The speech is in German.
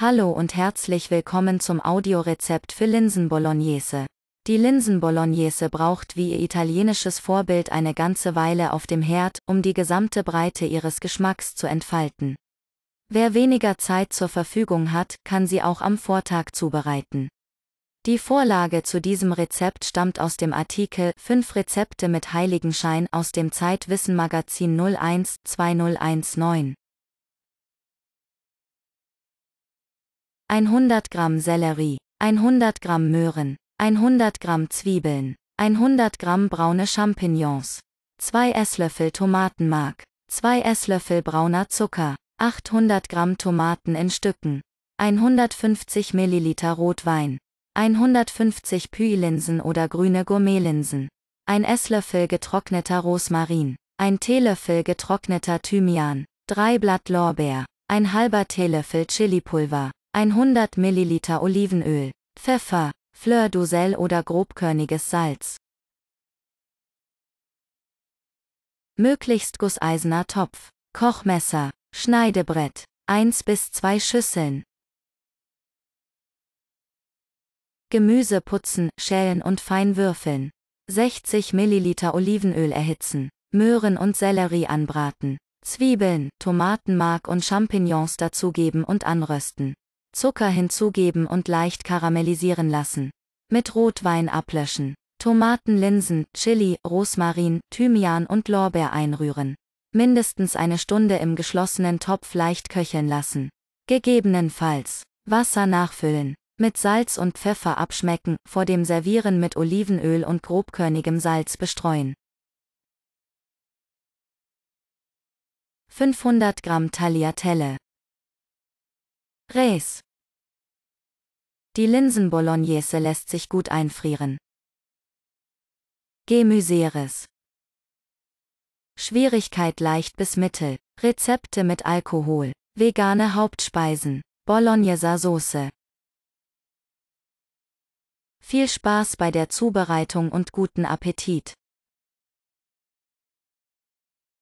Hallo und herzlich willkommen zum Audiorezept für Linsenbolognese. Die Linsenbolognese braucht wie ihr italienisches Vorbild eine ganze Weile auf dem Herd, um die gesamte Breite ihres Geschmacks zu entfalten. Wer weniger Zeit zur Verfügung hat, kann sie auch am Vortag zubereiten. Die Vorlage zu diesem Rezept stammt aus dem Artikel 5 Rezepte mit Heiligenschein aus dem Zeitwissen Magazin 01 2019. 100 Gramm Sellerie, 100 Gramm Möhren, 100 Gramm Zwiebeln, 100 Gramm braune Champignons, 2 Esslöffel Tomatenmark, 2 Esslöffel brauner Zucker, 800 Gramm Tomaten in Stücken, 150 Milliliter Rotwein, 150 Püilinsen oder grüne Gourmetlinsen, 1 Esslöffel getrockneter Rosmarin, 1 Teelöffel getrockneter Thymian, 3 Blatt Lorbeer, ein halber Teelöffel Chilipulver, 100 ml Olivenöl, Pfeffer, Fleur d'Oselle oder grobkörniges Salz. Möglichst gusseisener Topf, Kochmesser, Schneidebrett, 1 bis 2 Schüsseln. Gemüse putzen, schälen und fein würfeln. 60 ml Olivenöl erhitzen, Möhren und Sellerie anbraten, Zwiebeln, Tomatenmark und Champignons dazugeben und anrösten. Zucker hinzugeben und leicht karamellisieren lassen. Mit Rotwein ablöschen. Tomaten, Linsen, Chili, Rosmarin, Thymian und Lorbeer einrühren. Mindestens eine Stunde im geschlossenen Topf leicht köcheln lassen. Gegebenenfalls Wasser nachfüllen. Mit Salz und Pfeffer abschmecken, vor dem Servieren mit Olivenöl und grobkörnigem Salz bestreuen. 500 Gramm Tagliatelle Res. Die Linsen-Bolognese lässt sich gut einfrieren. Gemüseres. Schwierigkeit leicht bis mittel. Rezepte mit Alkohol. Vegane Hauptspeisen. Bologneser Soße. Viel Spaß bei der Zubereitung und guten Appetit.